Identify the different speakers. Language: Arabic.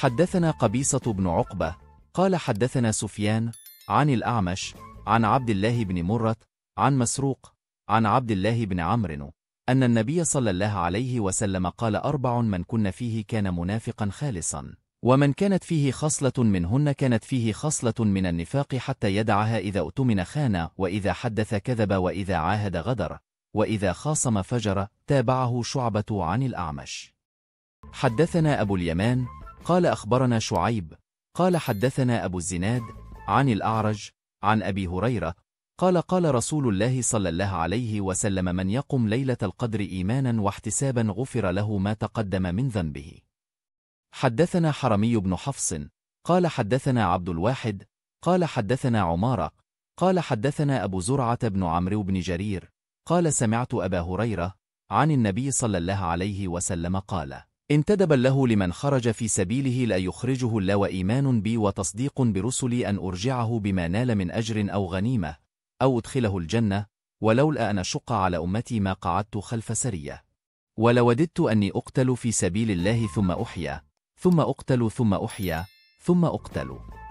Speaker 1: حدثنا قبيصة بن عقبة قال حدثنا سفيان عن الأعمش عن عبد الله بن مرة عن مسروق عن عبد الله بن عمرو أن النبي صلى الله عليه وسلم قال أربع من كن فيه كان منافقا خالصا ومن كانت فيه خصلة منهن كانت فيه خصلة من النفاق حتى يدعها إذا أؤتمن خان وإذا حدث كذب وإذا عاهد غدر وإذا خاصم فجر تابعه شعبة عن الأعمش حدثنا أبو اليمان قال أخبرنا شعيب قال حدثنا أبو الزناد عن الأعرج عن أبي هريرة قال قال رسول الله صلى الله عليه وسلم من يقم ليلة القدر إيمانا واحتسابا غفر له ما تقدم من ذنبه حدثنا حرمي بن حفص قال حدثنا عبد الواحد قال حدثنا عمارة قال حدثنا أبو زرعة بن عمرو بن جرير قال سمعت أبا هريرة عن النبي صلى الله عليه وسلم قال انتدبا له لمن خرج في سبيله لا يخرجه إلا وايمان بي وتصديق برسلي أن أرجعه بما نال من أجر أو غنيمة أو أدخله الجنة ولولا أن أشق على أمتي ما قعدت خلف سرية ولوددت أني أقتل في سبيل الله ثم أحيا ثم أقتل ثم أحيا ثم أقتل